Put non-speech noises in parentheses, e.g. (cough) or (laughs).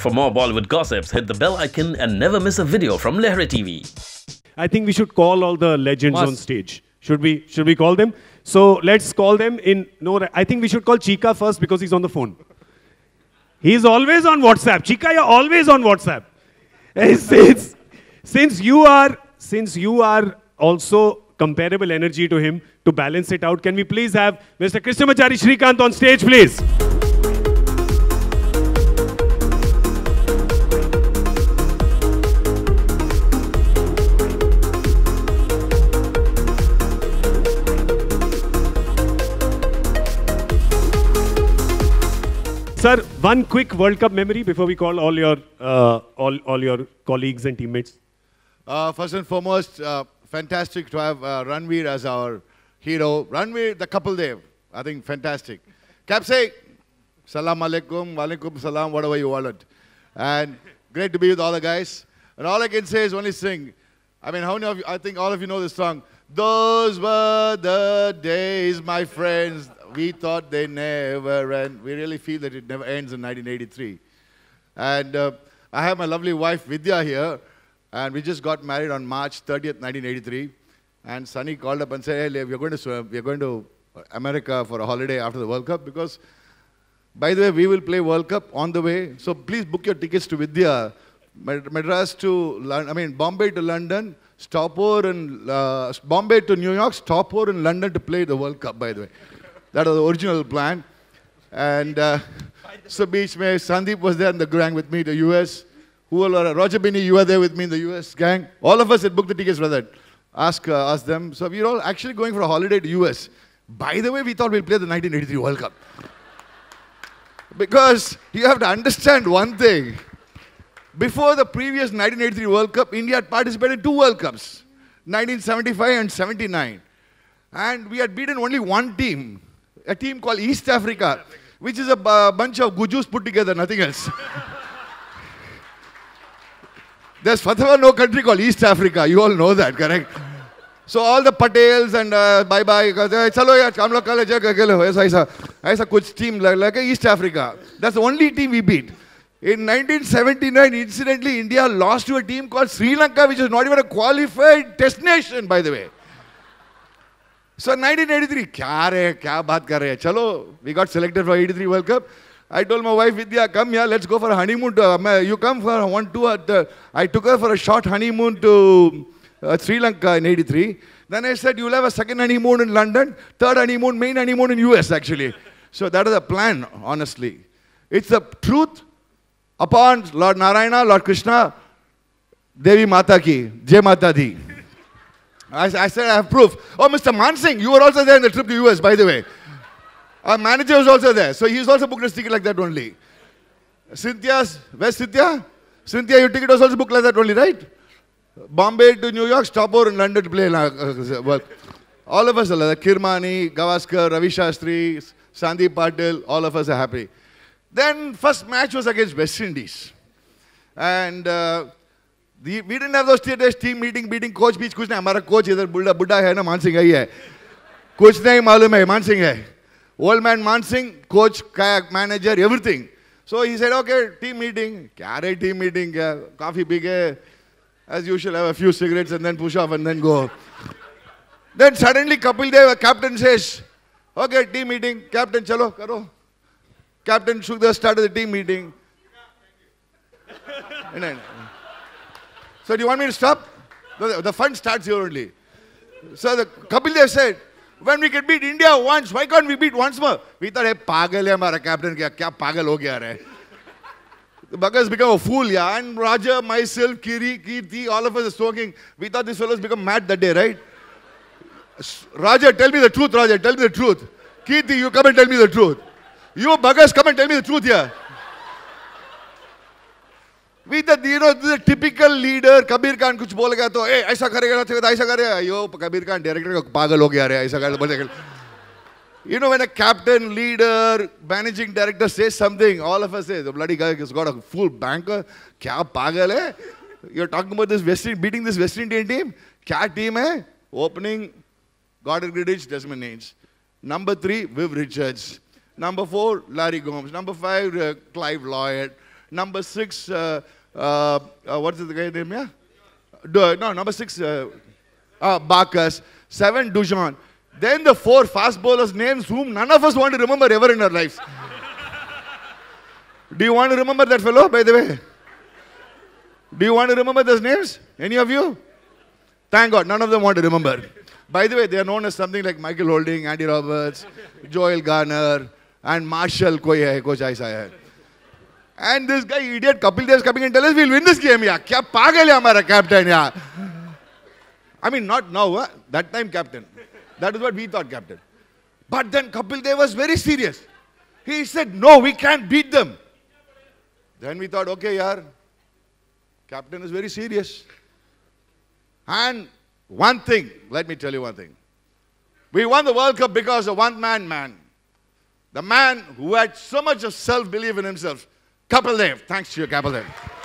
For more Bollywood gossips, hit the bell icon and never miss a video from Lehre TV. I think we should call all the legends on stage. Should we, should we call them? So let's call them in, no, I think we should call Chika first because he's on the phone. He's always on WhatsApp. Chika, you're always on WhatsApp. (laughs) since, since you are, since you are also comparable energy to him, to balance it out, can we please have Mr. Krishnamachari Shrikant on stage, please? Sir, one quick World Cup memory before we call all your, uh, all, all your colleagues and teammates. Uh, first and foremost, uh, fantastic to have uh, Ranveer as our hero. Ranveer, the couple there, I think fantastic. Capsay, salam alaikum, walaikum salam, whatever you want. And great to be with all the guys. And all I can say is only sing. I mean, how many of you, I think all of you know this song. Those were the days, my friends. We thought they never end. We really feel that it never ends in 1983. And uh, I have my lovely wife Vidya here, and we just got married on March 30th, 1983. And Sunny called up and said, "Hey, we're going to we're going to America for a holiday after the World Cup because, by the way, we will play World Cup on the way. So please book your tickets to Vidya Madras to, I mean, Bombay to London, stopover in, uh, Bombay to New York, stopover in London to play the World Cup, by the way. that was the original plan. And uh, beach May, Sandeep was there in the gang with me, the US. Who all, Roger Bini, you were there with me in the US gang. All of us had booked the tickets for that. Ask, uh, ask them. So we are all actually going for a holiday to US. By the way, we thought we'd play the 1983 World Cup. because you have to understand one thing. Before the previous 1983 World Cup, India had participated two World Cups, 1975 and 79. And we had beaten only one team, a team called East Africa, which is a bunch of Gujus put together, nothing else. (laughs) There's Fatima no country called East Africa. You all know that, correct? so all the Patels and Bye bye bye. Chalo yaar, hum log college ऐसा ऐसा ऐसा कुछ team like East Africa. That's the only team we beat. In 1979, incidentally, India lost to a team called Sri Lanka, which is not even a qualified destination, by the way. So 1983, kya Chalo, we got selected for 83 World Cup. I told my wife, Vidya, come here, let's go for a honeymoon. To, uh, you come for one tour. Uh, the, I took her for a short honeymoon to uh, Sri Lanka in 83. Then I said, you'll have a second honeymoon in London, third honeymoon, main honeymoon in US, actually. so that is a plan, honestly. It's the truth upon Lord Narayana, Lord Krishna, Devi Mata ki, Jai Mata di. I, I said, I have proof. Oh, Mr. Mansingh, you were also there in the trip to US, by the way. Our manager was also there. So he's also booked a ticket like that only. Cynthia's, where's Cynthia? Cynthia, your ticket was also booked like that only, right? Bombay to New York, stop over in London to play. Uh, uh, all of us are like Kirmani, Gavaskar, Ravi Shastri, Sandeep Patil, all of us are happy then first match was against west indies and uh, we didn't have those three team meeting beating coach beach kuch nahi hamara coach idhar buddha buddha hai na mansingh hai hai kuch nahi maloom hai mansingh hai old man Man mansingh coach kayak manager everything so he said okay team meeting kya re team meeting kya coffee big hai as usual have a few cigarettes and then push off and then go then suddenly kapil dev captain says okay team meeting captain chalo karo Captain Sukda started the team meeting. Yeah, (laughs) so do you want me to stop? The, the fun starts here only. So the Kapil Dev said, when we can beat India once, why can't we beat once more? We thought, hey, pagal hai hamara captain, kya, kya pagal ho gaya hai? The bugger's become a fool, yeah. And Raja, myself, Kiri, Kirti, all of us are smoking. We thought these fellows become mad that day, right? Raja, tell me the truth, Raja, tell me the truth. Kirti, you come and tell me the truth. You buggers, come and tell me the truth here. We the you know the typical leader Kabir Khan कुछ बोलेगा तो ए ऐसा करेगा ना तो ऐसा करेगा यो Kabir Khan director पागल हो गया रे ऐसा कर बोलेगा You know, when a captain, leader, managing director says something, all of us say, the bloody guy has got a full banker. Kya pagal hai? You're talking about this West Indian, beating this West Indian team? Kya team hai? Opening, gordon Gridge, Desmond Nains. Number three, Viv Richards. Number four, Larry Gomes. Number five, uh, Clive Lloyd. Number six, uh, uh, uh what's the guy name? Yeah? Du no, number six, uh, uh, Seven, Dujon. Then the four fast bowlers' names whom none of us want to remember ever in our lives. Do you want to remember that fellow, by the way? Do you want to remember those names? Any of you? Thank God, none of them want to remember. By the way, they are known as something like Michael Holding, Andy Roberts, Joel Garner, and Marshall कोई है कुछ ऐसा and this guy idiot Kapil Dev is coming and tell us we'll win this game yeah क्या पागल है हमारा captain yeah I mean not now huh? that time captain that is what we thought captain but then Kapil Dev was very serious he said no we can't beat them then we thought okay yaar captain is very serious and one thing let me tell you one thing we won the World Cup because of one man man the man who had so much of self belief in himself, Kapil Dev, thanks to you, Kapil Dev.